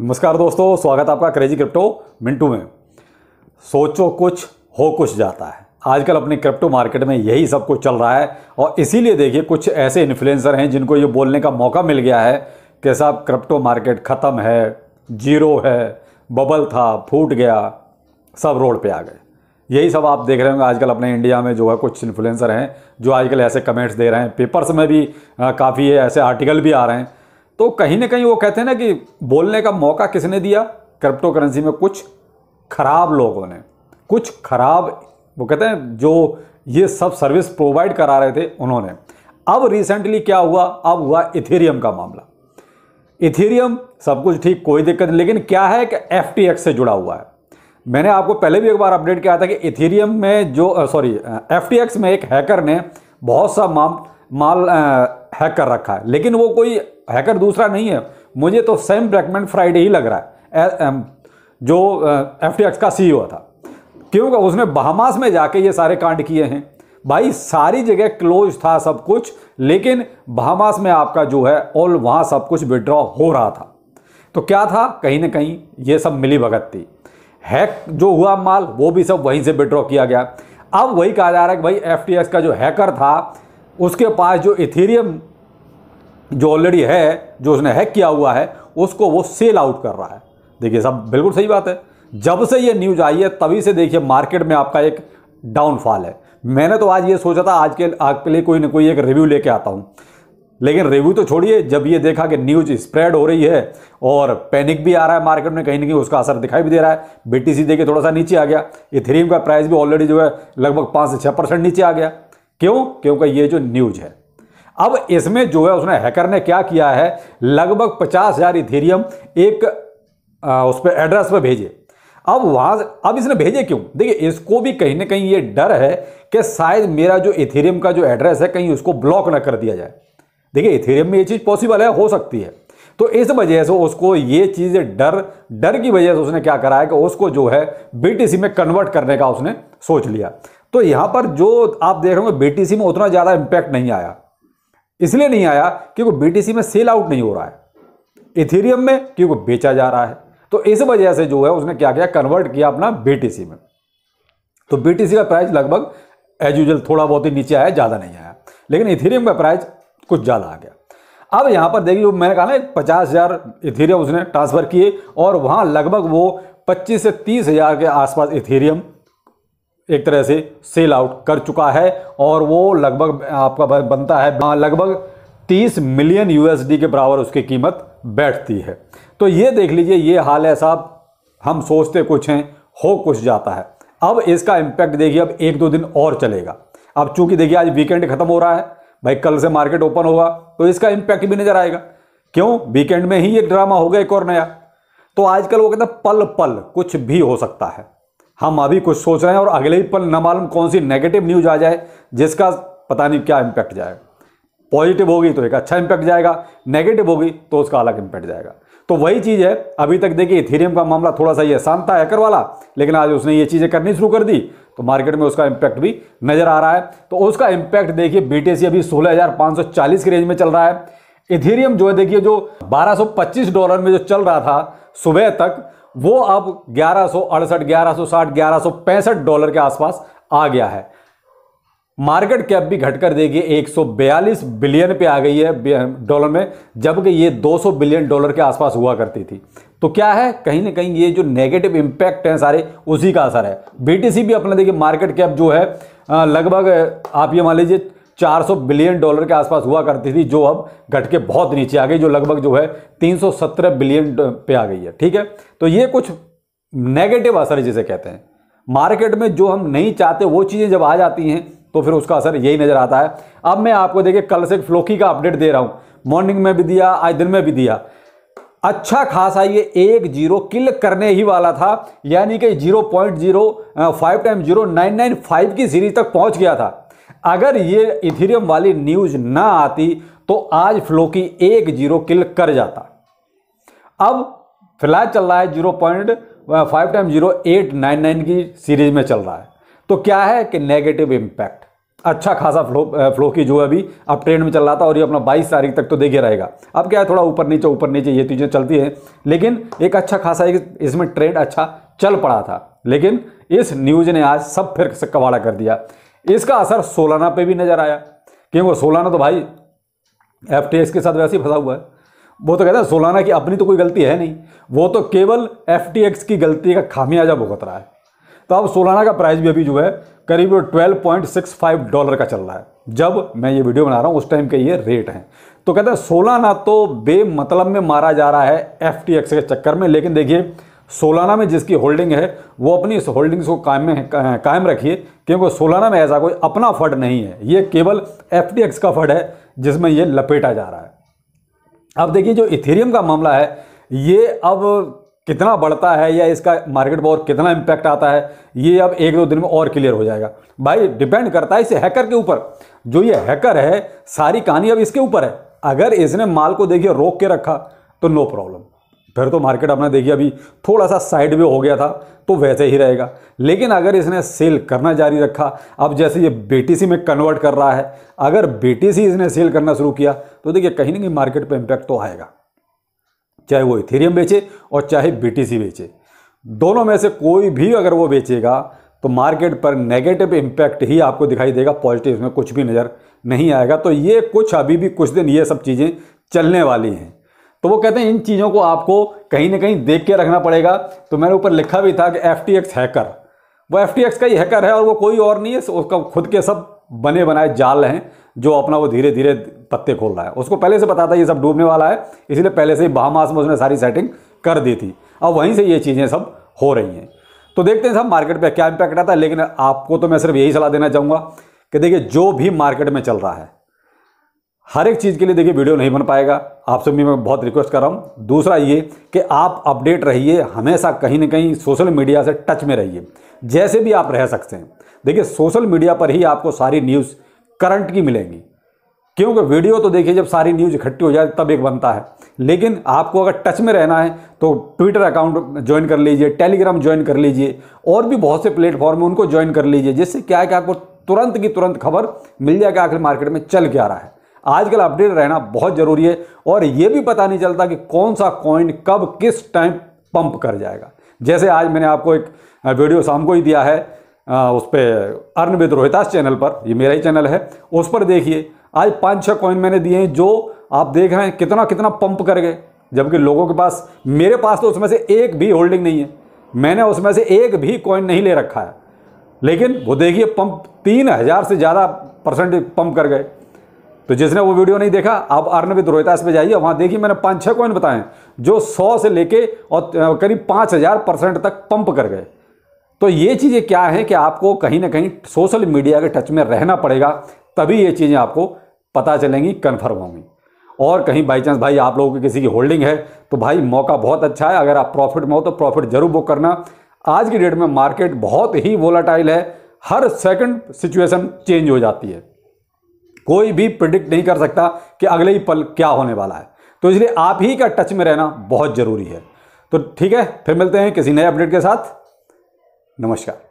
नमस्कार दोस्तों स्वागत आपका क्रेजी क्रिप्टो मिंटू में सोचो कुछ हो कुछ जाता है आजकल अपने क्रिप्टो मार्केट में यही सब कुछ चल रहा है और इसीलिए देखिए कुछ ऐसे इन्फ्लुएंसर हैं जिनको ये बोलने का मौका मिल गया है कि साहब क्रिप्टो मार्केट ख़त्म है जीरो है बबल था फूट गया सब रोड पे आ गए यही सब आप देख रहे होंगे आजकल अपने इंडिया में जो है कुछ इन्फ्लुएंसर हैं जो आजकल ऐसे कमेंट्स दे रहे हैं पेपर्स में भी काफ़ी ऐसे आर्टिकल भी आ रहे हैं तो कहीं ना कहीं वो कहते हैं ना कि बोलने का मौका किसने दिया क्रिप्टो करेंसी में कुछ खराब लोगों ने कुछ खराब वो कहते हैं जो ये सब सर्विस प्रोवाइड करा रहे थे उन्होंने अब रिसेंटली क्या हुआ अब हुआ इथेरियम का मामला इथेरियम सब कुछ ठीक कोई दिक्कत नहीं लेकिन क्या है कि एफ से जुड़ा हुआ है मैंने आपको पहले भी एक बार अपडेट किया था कि इथेरियम में जो सॉरी एफ में एक हैकर ने बहुत सा माल माल हैक कर रखा है लेकिन वो कोई हैकर दूसरा नहीं है मुझे तो सैम ब्रैकमेंट फ्राइडे ही लग रहा है जो एफ का सी e था क्यों उसने बहामास में जाके ये सारे कांड किए हैं भाई सारी जगह क्लोज था सब कुछ लेकिन बहामास में आपका जो है ऑल वहाँ सब कुछ विड्रॉ हो रहा था तो क्या था कहीं ना कहीं ये सब मिली भगत थी हैक जो हुआ माल वो भी सब वहीं से विड्रॉ किया गया अब वही कहा जा रहा है कि भाई एफ का जो हैकर था उसके पास जो इथेरियम जो ऑलरेडी है जो उसने हैक किया हुआ है उसको वो सेल आउट कर रहा है देखिए सब बिल्कुल सही बात है जब से ये न्यूज़ आई है तभी से देखिए मार्केट में आपका एक डाउनफॉल है मैंने तो आज ये सोचा था आज के आग के लिए कोई ना कोई एक रिव्यू लेके आता हूँ लेकिन रिव्यू तो छोड़िए जब ये देखा कि न्यूज स्प्रेड हो रही है और पैनिक भी आ रहा है मार्केट में कहीं ना कहीं उसका असर दिखाई भी दे रहा है बीटीसी देखिए थोड़ा सा नीचे आ गया इथेरियम का प्राइस भी ऑलरेडी जो है लगभग पाँच से छः परसेंट नीचे आ गया क्यों क्योंकि ये जो न्यूज है अब इसमें जो है उसने हैकर ने क्या किया है लगभग पचास हज़ार इथेरियम एक आ, उस पर एड्रेस पर भेजे अब वहां अब इसने भेजे क्यों देखिए इसको भी कहीं ना कहीं ये डर है कि शायद मेरा जो इथेरियम का जो एड्रेस है कहीं उसको ब्लॉक ना कर दिया जाए देखिए इथेरियम में ये चीज़ पॉसिबल है हो सकती है तो इस वजह से उसको ये चीज़ डर डर की वजह से उसने क्या करा है कि उसको जो है बीटीसी में कन्वर्ट करने का उसने सोच लिया तो यहां पर जो आप देख रहे हो बीटीसी में उतना ज़्यादा इंपैक्ट नहीं आया इसलिए नहीं आया क्योंकि बीटीसी में सेल आउट नहीं हो रहा है इथेरियम में क्योंकि बेचा जा रहा है तो इस वजह से जो है उसने क्या किया कन्वर्ट किया अपना बीटीसी में तो बीटीसी का प्राइस लगभग एज यूजल थोड़ा बहुत ही नीचे आया ज़्यादा नहीं आया लेकिन इथेरियम का प्राइस कुछ ज़्यादा आ गया अब यहां पर देखिए जो मैंने कहा ना पचास हज़ार इथेरियम उसने ट्रांसफ़र किए और वहां लगभग वो पच्चीस से तीस हज़ार के आसपास इथेरियम एक तरह से सेल आउट कर चुका है और वो लगभग आपका बनता है हाँ, लगभग 30 मिलियन यूएसडी के बराबर उसकी कीमत बैठती है तो ये देख लीजिए ये हाल है साहब हम सोचते कुछ हैं हो कुछ जाता है अब इसका इम्पैक्ट देखिए अब एक दो दिन और चलेगा अब चूंकि देखिए आज वीकेंड खत्म हो रहा है भाई कल से मार्केट ओपन होगा तो इसका इम्पैक्ट भी नजर आएगा क्यों वीकेंड में ही ये ड्रामा होगा एक और नया तो आजकल वो कहते हैं पल पल कुछ भी हो सकता है हम अभी कुछ सोच रहे हैं और अगले ही पल न मालूम कौन सी नेगेटिव न्यूज आ जाए जिसका पता नहीं क्या इम्पैक्ट जाएगा पॉजिटिव होगी तो एक अच्छा इम्पैक्ट जाएगा नेगेटिव होगी तो उसका अलग इम्पैक्ट जाएगा तो वही चीज़ है अभी तक देखिए इथेरियम का मामला थोड़ा सा ये शांत था हैकर वाला लेकिन आज उसने ये चीज़ें करनी शुरू कर दी तो मार्केट में उसका इम्पैक्ट भी नज़र आ रहा है तो उसका इम्पैक्ट देखिए बीटीसी अभी 16,540 की रेंज में चल रहा है इथेरियम जो है देखिए जो पच्चीस डॉलर में जो चल रहा था सुबह तक वो अब ग्यारह सौ अड़सठ ग्यारह सो साठ ग्यारह सो पैंसठ डॉलर के आसपास आ गया है मार्केट कैप भी घटकर देखिए 142 बिलियन पे आ गई है डॉलर में जबकि ये 200 बिलियन डॉलर के आसपास हुआ करती थी तो क्या है कहीं ना कहीं ये जो नेगेटिव इंपैक्ट हैं सारे उसी का असर है बीटीसी भी अपना देखिए मार्केट कैप जो है लगभग आप ये मान लीजिए 400 बिलियन डॉलर के आसपास हुआ करती थी जो अब घट के बहुत नीचे आ गई जो लगभग जो है 317 बिलियन पे आ गई है ठीक है तो ये कुछ नेगेटिव असर जिसे कहते हैं मार्केट में जो हम नहीं चाहते वो चीज़ें जब आ जाती हैं तो फिर उसका असर यही नज़र आता है अब मैं आपको देखिए कल से फ्लोकी का अपडेट दे रहा हूँ मॉर्निंग में भी दिया आज दिन में भी दिया अच्छा खासा ये एक जीरो किल करने ही वाला था यानी कि zero point zero five time zero nine nine five की सीरीज तक पहुंच गया था अगर ये इथेरियम वाली न्यूज ना आती तो आज फ्लोकी एक जीरो किल कर जाता अब फिलहाल चल रहा है zero point five time zero eight nine nine की सीरीज में चल रहा है तो क्या है कि नेगेटिव इम्पैक्ट अच्छा खासा फ्लो फ्लो की जो अभी अब ट्रेंड में चल रहा था और ये अपना 22 तारीख तक तो देखे रहेगा अब क्या है थोड़ा ऊपर नीचे ऊपर नीचे ये चीज़ें चलती हैं लेकिन एक अच्छा खासा एक इसमें ट्रेंड अच्छा चल पड़ा था लेकिन इस न्यूज़ ने आज सब फिर कबाड़ा कर दिया इसका असर सोलाना पे भी नज़र आया क्योंकि सोलाना तो भाई एफ के साथ वैसे ही फंसा हुआ है वो तो कहते हैं सोलाना की अपनी तो कोई गलती है नहीं वो तो केवल एफ की गलती का खामियाजा भुगत रहा है तो अब सोलाना का प्राइस भी अभी जो है करीब 12.65 डॉलर का चल रहा है जब मैं ये वीडियो बना रहा हूँ उस टाइम के ये रेट हैं तो कहते हैं सोलाना तो बेमतलब में मारा जा रहा है एफ के चक्कर में लेकिन देखिए सोलाना में जिसकी होल्डिंग है वो अपनी इस होल्डिंग्स को कायम में कायम रखिए क्योंकि सोलाना में ऐसा कोई अपना फंड नहीं है ये केवल एफ का फंड है जिसमें ये लपेटा जा रहा है अब देखिए जो इथेरियम का मामला है ये अब कितना बढ़ता है या इसका मार्केट पर और कितना इम्पैक्ट आता है ये अब एक दो दिन में और क्लियर हो जाएगा भाई डिपेंड करता है इस हैकर के ऊपर जो ये हैकर है सारी कहानी अब इसके ऊपर है अगर इसने माल को देखिए रोक के रखा तो नो प्रॉब्लम फिर तो मार्केट आपने देखिए अभी थोड़ा सा साइड वे हो गया था तो वैसे ही रहेगा लेकिन अगर इसने सेल करना जारी रखा अब जैसे ये बीटीसी में कन्वर्ट कर रहा है अगर बीटीसी इसने सेल करना शुरू किया तो देखिए कहीं ना कहीं मार्केट पर इम्पैक्ट तो आएगा चाहे वो इथेरियम बेचे और चाहे बीटीसी बेचे दोनों में से कोई भी अगर वो बेचेगा तो मार्केट पर नेगेटिव इम्पैक्ट ही आपको दिखाई देगा पॉजिटिव में कुछ भी नज़र नहीं आएगा तो ये कुछ अभी भी कुछ दिन ये सब चीज़ें चलने वाली हैं तो वो कहते हैं इन चीज़ों को आपको कहीं ना कहीं देख के रखना पड़ेगा तो मैंने ऊपर लिखा भी था कि एफ टी एक्स हैकर वो एफ टी एक्स का ही हैकर है और वो कोई और नहीं है उसका खुद के सब बने बनाए जाल हैं जो अपना वो धीरे धीरे पत्ते खोल रहा है उसको पहले से पता था ये सब डूबने वाला है इसलिए पहले से ही बहामास में उसने सारी सेटिंग कर दी थी अब वहीं से ये चीज़ें सब हो रही हैं तो देखते हैं सब मार्केट पे क्या इम्पैक्ट आता है लेकिन आपको तो मैं सिर्फ यही सलाह देना चाहूँगा कि देखिए जो भी मार्केट में चल रहा है हर एक चीज़ के लिए देखिए वीडियो नहीं बन पाएगा आप सभी मैं बहुत रिक्वेस्ट कर रहा हूँ दूसरा ये कि आप अपडेट रहिए हमेशा कहीं ना कहीं सोशल मीडिया से टच में रहिए जैसे भी आप रह सकते हैं देखिए सोशल मीडिया पर ही आपको सारी न्यूज़ करंट की मिलेंगी क्योंकि वीडियो तो देखिए जब सारी न्यूज़ इकट्ठी हो जाए तब एक बनता है लेकिन आपको अगर टच में रहना है तो ट्विटर अकाउंट ज्वाइन कर लीजिए टेलीग्राम ज्वाइन कर लीजिए और भी बहुत से प्लेटफॉर्म हैं उनको ज्वाइन कर लीजिए जिससे क्या है कि आपको तुरंत की तुरंत खबर मिल जाएगी आखिर मार्केट में चल क्या रहा है आजकल अपडेट रहना बहुत ज़रूरी है और ये भी पता नहीं चलता कि कौन सा कॉइन कब किस टाइम पंप कर जाएगा जैसे आज मैंने आपको एक वीडियो शाम को ही दिया है उस पर अर्न विद रोहितास चैनल पर ये मेरा ही चैनल है उस पर देखिए आज पाँच छः कॉइन मैंने दिए हैं जो आप देख रहे हैं कितना कितना पंप कर गए जबकि लोगों के पास मेरे पास तो उसमें से एक भी होल्डिंग नहीं है मैंने उसमें से एक भी कॉइन नहीं ले रखा है लेकिन वो देखिए पंप तीन हज़ार से ज़्यादा परसेंट पंप कर गए तो जिसने वो वीडियो नहीं देखा आप अर्नविद रोहितास पे जाइए वहाँ देखिए मैंने पाँच छः कॉइन बताए जो सौ से लेके और करीब पाँच हज़ार परसेंट तक पंप कर गए तो ये चीज़ें क्या है कि आपको कहीं ना कहीं सोशल मीडिया के टच में रहना पड़ेगा तभी ये चीज़ें आपको पता चलेंगी कन्फर्म होंगी और कहीं बाई चांस भाई आप लोगों की किसी की होल्डिंग है तो भाई मौका बहुत अच्छा है अगर आप प्रॉफिट में हो तो प्रॉफिट जरूर बुक करना आज की डेट में मार्केट बहुत ही वोलाटाइल है हर सेकंड सिचुएशन चेंज हो जाती है कोई भी प्रिडिक्ट नहीं कर सकता कि अगले ही पल क्या होने वाला है तो इसलिए आप ही का टच में रहना बहुत ज़रूरी है तो ठीक है फिर मिलते हैं किसी नए अपडेट के साथ नमस्कार